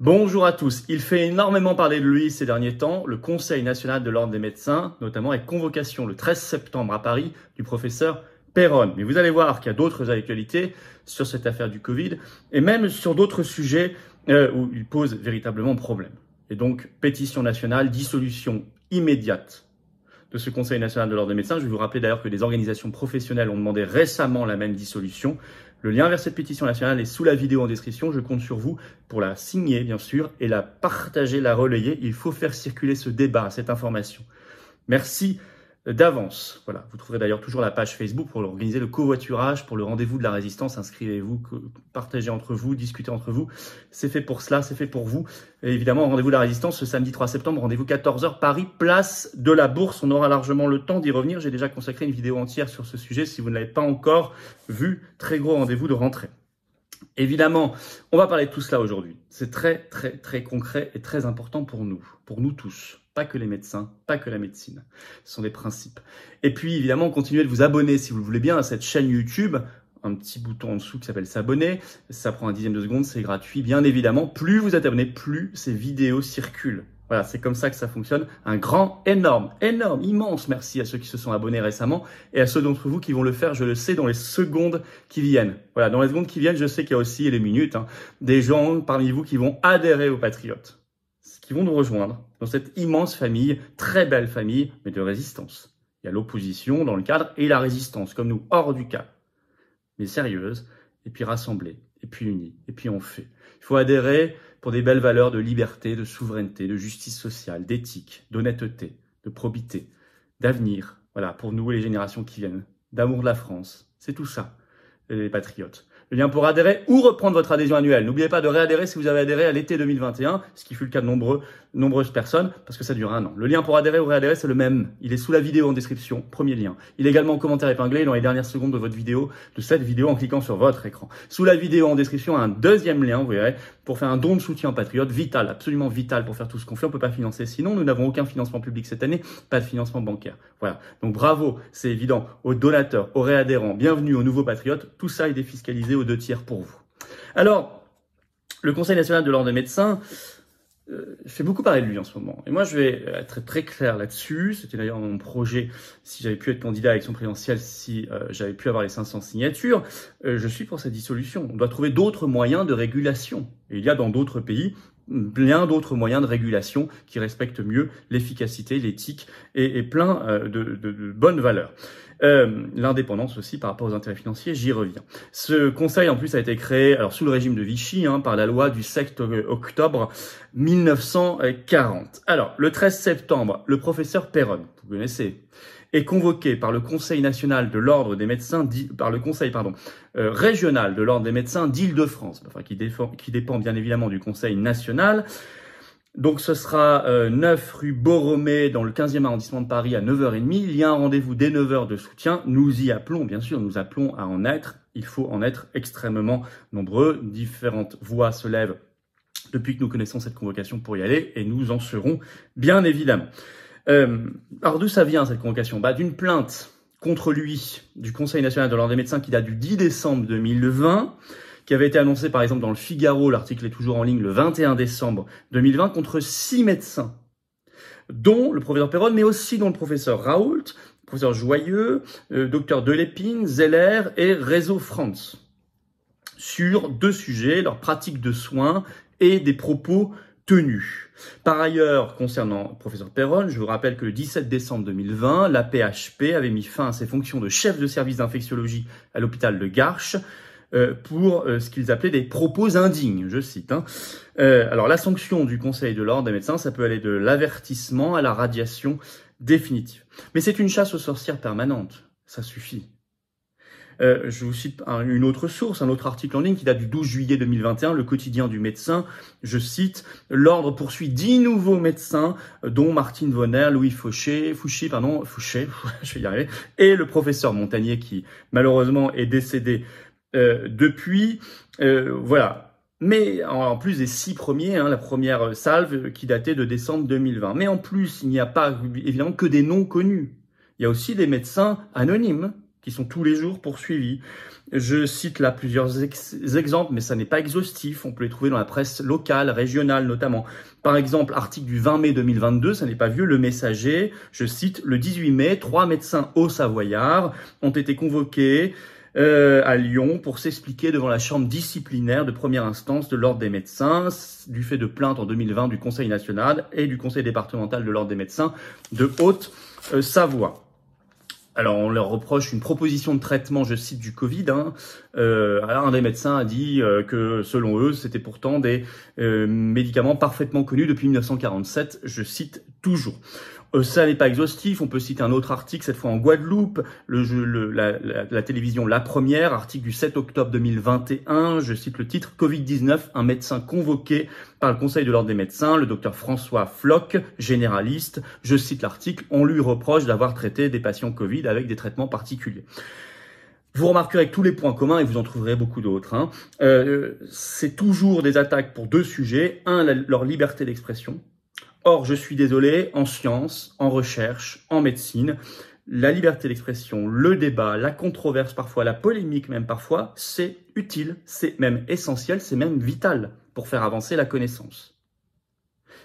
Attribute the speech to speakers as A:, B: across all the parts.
A: Bonjour à tous. Il fait énormément parler de lui ces derniers temps. Le Conseil national de l'ordre des médecins, notamment avec convocation le 13 septembre à Paris du professeur Perron. Mais vous allez voir qu'il y a d'autres actualités sur cette affaire du Covid et même sur d'autres sujets euh, où il pose véritablement problème. Et donc, pétition nationale, dissolution immédiate de ce Conseil national de l'ordre des médecins. Je vais vous rappeler d'ailleurs que des organisations professionnelles ont demandé récemment la même dissolution. Le lien vers cette pétition nationale est sous la vidéo en description. Je compte sur vous pour la signer, bien sûr, et la partager, la relayer. Il faut faire circuler ce débat, cette information. Merci d'avance. Voilà. Vous trouverez d'ailleurs toujours la page Facebook pour organiser le covoiturage, pour le rendez-vous de la résistance. Inscrivez-vous, partagez entre vous, discutez entre vous. C'est fait pour cela, c'est fait pour vous. Et évidemment, rendez-vous de la résistance ce samedi 3 septembre, rendez-vous 14h Paris, place de la Bourse. On aura largement le temps d'y revenir. J'ai déjà consacré une vidéo entière sur ce sujet. Si vous ne l'avez pas encore vu, très gros rendez-vous de rentrée. Évidemment, on va parler de tout cela aujourd'hui. C'est très, très, très concret et très important pour nous, pour nous tous. Pas que les médecins, pas que la médecine. Ce sont des principes. Et puis, évidemment, continuez de vous abonner, si vous le voulez bien, à cette chaîne YouTube. Un petit bouton en dessous qui s'appelle s'abonner. Ça prend un dixième de seconde, c'est gratuit, bien évidemment. Plus vous êtes abonné, plus ces vidéos circulent. Voilà, c'est comme ça que ça fonctionne. Un grand, énorme, énorme, immense merci à ceux qui se sont abonnés récemment et à ceux d'entre vous qui vont le faire, je le sais, dans les secondes qui viennent. Voilà, dans les secondes qui viennent, je sais qu'il y a aussi, les minutes, hein, des gens parmi vous qui vont adhérer aux Patriotes, qui vont nous rejoindre dans cette immense famille, très belle famille, mais de résistance. Il y a l'opposition dans le cadre et la résistance, comme nous, hors du cas. mais sérieuse, et puis rassemblée, et puis unie, et puis on fait. Il faut adhérer pour des belles valeurs de liberté, de souveraineté, de justice sociale, d'éthique, d'honnêteté, de probité, d'avenir, voilà, pour nous et les générations qui viennent, d'amour de la France. C'est tout ça, les patriotes. Le eh lien pour adhérer ou reprendre votre adhésion annuelle. N'oubliez pas de réadhérer si vous avez adhéré à l'été 2021, ce qui fut le cas de nombreux nombreuses personnes parce que ça dure un an. Le lien pour adhérer ou réadhérer, c'est le même. Il est sous la vidéo en description, premier lien. Il est également en commentaire épinglé dans les dernières secondes de votre vidéo, de cette vidéo en cliquant sur votre écran. Sous la vidéo en description, un deuxième lien, vous verrez, pour faire un don de soutien patriote, vital, absolument vital pour faire tout ce qu'on fait. On peut pas financer. Sinon, nous n'avons aucun financement public cette année, pas de financement bancaire. Voilà. Donc bravo, c'est évident, aux donateurs, aux réadhérents, bienvenue aux nouveaux patriotes. Tout ça est défiscalisé aux deux tiers pour vous. Alors, le Conseil national de l'ordre des médecins, je euh, fais beaucoup parler de lui en ce moment. Et moi, je vais être très clair là-dessus. C'était d'ailleurs mon projet, si j'avais pu être candidat à l'élection présidentielle, si euh, j'avais pu avoir les 500 signatures. Euh, je suis pour sa dissolution. On doit trouver d'autres moyens de régulation. Et il y a dans d'autres pays bien d'autres moyens de régulation qui respectent mieux l'efficacité, l'éthique et, plein euh, de, bonnes valeurs. Euh, l'indépendance aussi par rapport aux intérêts financiers, j'y reviens. Ce conseil en plus a été créé alors sous le régime de Vichy hein, par la loi du 7 octobre 1940. Alors le 13 septembre, le professeur Perron, vous connaissez, est convoqué par le Conseil national de l'ordre des médecins, par le Conseil pardon, euh, régional de l'ordre des médecins d'Île-de-France, enfin, qui, qui dépend bien évidemment du Conseil national. Donc ce sera 9 euh, rue Borromée dans le 15e arrondissement de Paris à 9h30. Il y a un rendez-vous dès 9h de soutien. Nous y appelons, bien sûr, nous appelons à en être. Il faut en être extrêmement nombreux. Différentes voix se lèvent depuis que nous connaissons cette convocation pour y aller et nous en serons bien évidemment. Euh, alors d'où ça vient cette convocation bah, D'une plainte contre lui du Conseil national de l'ordre des médecins qui date du 10 décembre 2020, qui avait été annoncée par exemple dans le Figaro, l'article est toujours en ligne le 21 décembre 2020, contre six médecins, dont le professeur Perron, mais aussi dont le professeur Raoult, professeur Joyeux, euh, docteur Delépine, Zeller et Réseau France, sur deux sujets, leur pratique de soins et des propos par ailleurs, concernant professeur Perron, je vous rappelle que le 17 décembre 2020, la PHP avait mis fin à ses fonctions de chef de service d'infectiologie à l'hôpital de Garches euh, pour euh, ce qu'ils appelaient des propos indignes, je cite. Hein. Euh, alors la sanction du Conseil de l'ordre des médecins, ça peut aller de l'avertissement à la radiation définitive. Mais c'est une chasse aux sorcières permanente, ça suffit. Euh, je vous cite une autre source, un autre article en ligne qui date du 12 juillet 2021, le quotidien du médecin. Je cite, l'ordre poursuit dix nouveaux médecins, dont Martine Vonner, Louis Fauché, Fouché, pardon, Fouché, je vais y arriver, et le professeur Montagnier qui malheureusement est décédé euh, depuis. Euh, voilà. Mais en plus des six premiers, hein, la première salve qui datait de décembre 2020. Mais en plus, il n'y a pas évidemment que des noms connus. Il y a aussi des médecins anonymes ils sont tous les jours poursuivis. Je cite là plusieurs exemples, mais ça n'est pas exhaustif. On peut les trouver dans la presse locale, régionale notamment. Par exemple, article du 20 mai 2022, ça n'est pas vieux, Le Messager, je cite, le 18 mai, trois médecins hauts savoyards ont été convoqués euh, à Lyon pour s'expliquer devant la chambre disciplinaire de première instance de l'Ordre des médecins du fait de plaintes en 2020 du Conseil national et du Conseil départemental de l'Ordre des médecins de Haute-Savoie. Euh, alors on leur reproche une proposition de traitement, je cite, du Covid. Hein. Euh, alors un des médecins a dit euh, que selon eux, c'était pourtant des euh, médicaments parfaitement connus depuis 1947, je cite toujours. Ça n'est pas exhaustif, on peut citer un autre article, cette fois en Guadeloupe, le, la, la, télévision La Première, article du 7 octobre 2021, je cite le titre, Covid-19, un médecin convoqué par le Conseil de l'Ordre des médecins, le docteur François Floch, généraliste. Je cite l'article, on lui reproche d'avoir traité des patients Covid avec des traitements particuliers. Vous remarquerez que tous les points communs, et vous en trouverez beaucoup d'autres, hein, euh, c'est toujours des attaques pour deux sujets. Un, leur liberté d'expression. Or, je suis désolé, en science, en recherche, en médecine, la liberté d'expression, le débat, la controverse parfois, la polémique même parfois, c'est utile, c'est même essentiel, c'est même vital pour faire avancer la connaissance.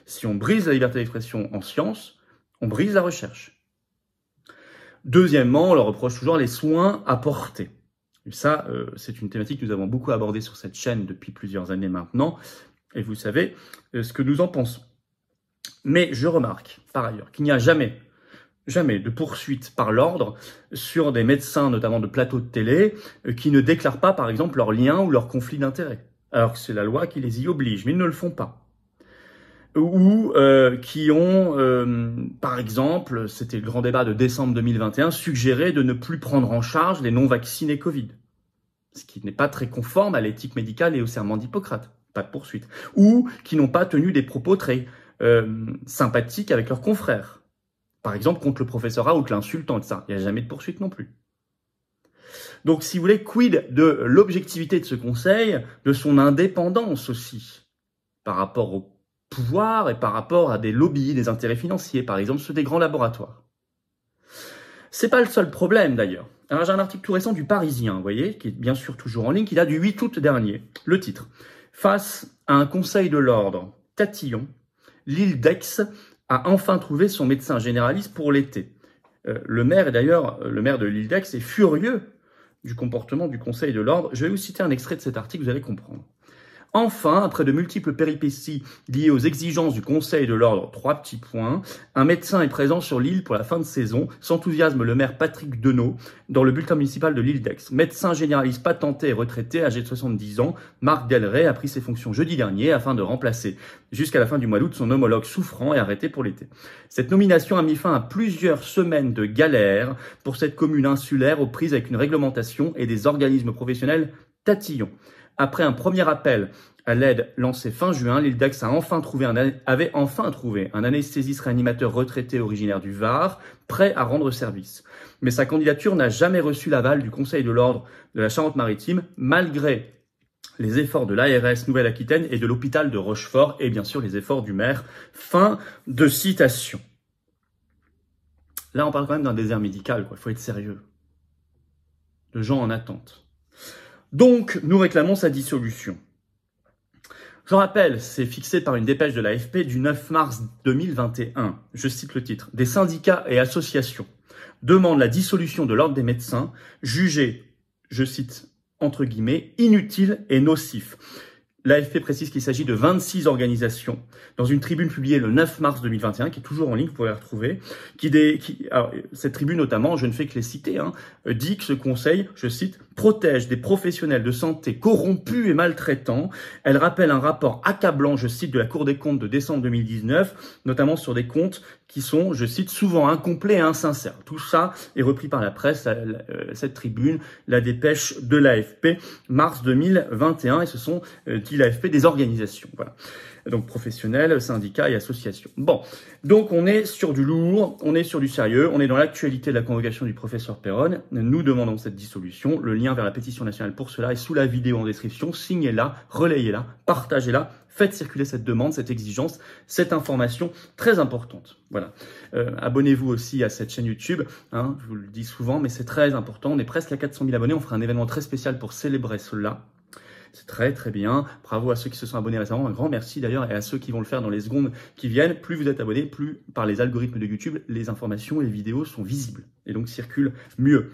A: Si on brise la liberté d'expression en science, on brise la recherche. Deuxièmement, on leur reproche toujours les soins apportés. Et ça, euh, c'est une thématique que nous avons beaucoup abordée sur cette chaîne depuis plusieurs années maintenant, et vous savez euh, ce que nous en pensons. Mais je remarque, par ailleurs, qu'il n'y a jamais, jamais de poursuite par l'ordre sur des médecins, notamment de plateaux de télé, euh, qui ne déclarent pas, par exemple, leurs liens ou leurs conflits d'intérêts alors que c'est la loi qui les y oblige, mais ils ne le font pas. Ou euh, qui ont, euh, par exemple, c'était le grand débat de décembre 2021, suggéré de ne plus prendre en charge les non-vaccinés Covid, ce qui n'est pas très conforme à l'éthique médicale et au serment d'Hippocrate, pas de poursuite. Ou qui n'ont pas tenu des propos très euh, sympathiques avec leurs confrères. Par exemple, contre le professeur Raoult, l'insultant, ça. Il n'y a jamais de poursuite non plus. Donc, si vous voulez, quid de l'objectivité de ce conseil, de son indépendance aussi, par rapport au pouvoir et par rapport à des lobbies, des intérêts financiers, par exemple ceux des grands laboratoires. C'est pas le seul problème d'ailleurs. J'ai un article tout récent du Parisien, vous voyez, qui est bien sûr toujours en ligne, qui date du 8 août dernier. Le titre. Face à un conseil de l'ordre tatillon, l'île d'Aix a enfin trouvé son médecin généraliste pour l'été. Euh, le maire, d'ailleurs, le maire de l'île d'Aix est furieux du comportement du Conseil de l'ordre. Je vais vous citer un extrait de cet article, vous allez comprendre. Enfin, après de multiples péripéties liées aux exigences du Conseil de l'Ordre, trois petits points, un médecin est présent sur l'île pour la fin de saison, s'enthousiasme le maire Patrick Denot dans le bulletin municipal de l'île d'Aix. Médecin généraliste patenté et retraité, âgé de 70 ans, Marc Delray a pris ses fonctions jeudi dernier afin de remplacer jusqu'à la fin du mois d'août son homologue souffrant et arrêté pour l'été. Cette nomination a mis fin à plusieurs semaines de galères pour cette commune insulaire aux prises avec une réglementation et des organismes professionnels tatillons. Après un premier appel à l'aide lancé fin juin, l'île avait enfin trouvé un anesthésiste réanimateur retraité originaire du Var, prêt à rendre service. Mais sa candidature n'a jamais reçu l'aval du Conseil de l'ordre de la Charente-Maritime, malgré les efforts de l'ARS Nouvelle-Aquitaine et de l'hôpital de Rochefort, et bien sûr les efforts du maire. Fin de citation. Là, on parle quand même d'un désert médical, il faut être sérieux. De gens en attente. Donc, nous réclamons sa dissolution. Je rappelle, c'est fixé par une dépêche de l'AFP du 9 mars 2021. Je cite le titre. Des syndicats et associations demandent la dissolution de l'ordre des médecins, jugé, je cite, entre guillemets, inutile et nocif ». L'AFP précise qu'il s'agit de 26 organisations dans une tribune publiée le 9 mars 2021 qui est toujours en ligne, vous pouvez la retrouver. Qui, cette tribune notamment, je ne fais que les citer, hein, dit que ce conseil, je cite, protège des professionnels de santé corrompus et maltraitants. Elle rappelle un rapport accablant, je cite, de la Cour des comptes de décembre 2019, notamment sur des comptes qui sont, je cite, souvent incomplets et insincères. Tout ça est repris par la presse, euh, cette tribune, la dépêche de l'AFP, mars 2021, et ce sont, euh, dit l'AFP, des organisations. Voilà donc professionnels, syndicats et associations. Bon, donc on est sur du lourd, on est sur du sérieux, on est dans l'actualité de la convocation du professeur Perron. Nous demandons cette dissolution. Le lien vers la pétition nationale pour cela est sous la vidéo en description. Signez-la, relayez-la, partagez-la. Faites circuler cette demande, cette exigence, cette information très importante. Voilà. Euh, abonnez-vous aussi à cette chaîne YouTube. Hein, je vous le dis souvent, mais c'est très important. On est presque à 400 000 abonnés. On fera un événement très spécial pour célébrer cela. C'est très très bien. Bravo à ceux qui se sont abonnés récemment. Un grand merci d'ailleurs et à ceux qui vont le faire dans les secondes qui viennent. Plus vous êtes abonnés, plus par les algorithmes de YouTube, les informations et les vidéos sont visibles et donc circulent mieux.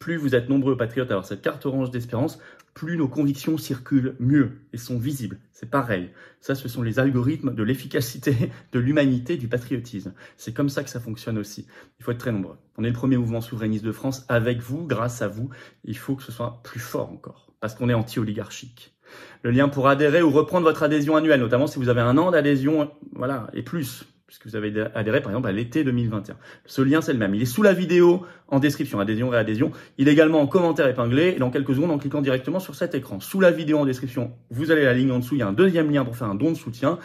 A: Plus vous êtes nombreux patriotes à avoir cette carte orange d'espérance, plus nos convictions circulent mieux et sont visibles. C'est pareil. Ça, ce sont les algorithmes de l'efficacité, de l'humanité, du patriotisme. C'est comme ça que ça fonctionne aussi. Il faut être très nombreux. On est le premier mouvement souverainiste de France avec vous, grâce à vous. Il faut que ce soit plus fort encore parce qu'on est anti-oligarchique. Le lien pour adhérer ou reprendre votre adhésion annuelle, notamment si vous avez un an d'adhésion, voilà, et plus, puisque vous avez adhéré par exemple à l'été 2021. Ce lien, c'est le même. Il est sous la vidéo en description, adhésion, réadhésion. Il est également en commentaire épinglé et dans quelques secondes en cliquant directement sur cet écran. Sous la vidéo en description, vous allez la ligne en dessous, il y a un deuxième lien pour faire un don de soutien.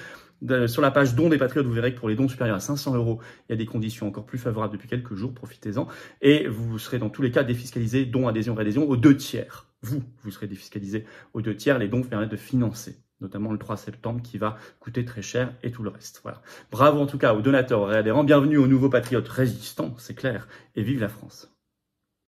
A: sur la page dons des patriotes, vous verrez que pour les dons supérieurs à 500 euros, il y a des conditions encore plus favorables depuis quelques jours, profitez-en. Et vous serez dans tous les cas défiscalisé, dons, adhésion, réadhésion, aux deux tiers vous, vous serez défiscalisé aux deux tiers. Les dons permettent de financer notamment le 3 septembre qui va coûter très cher et tout le reste. Voilà. Bravo en tout cas aux donateurs, aux réadhérents, bienvenue aux nouveaux patriotes résistants, c'est clair, et vive la France.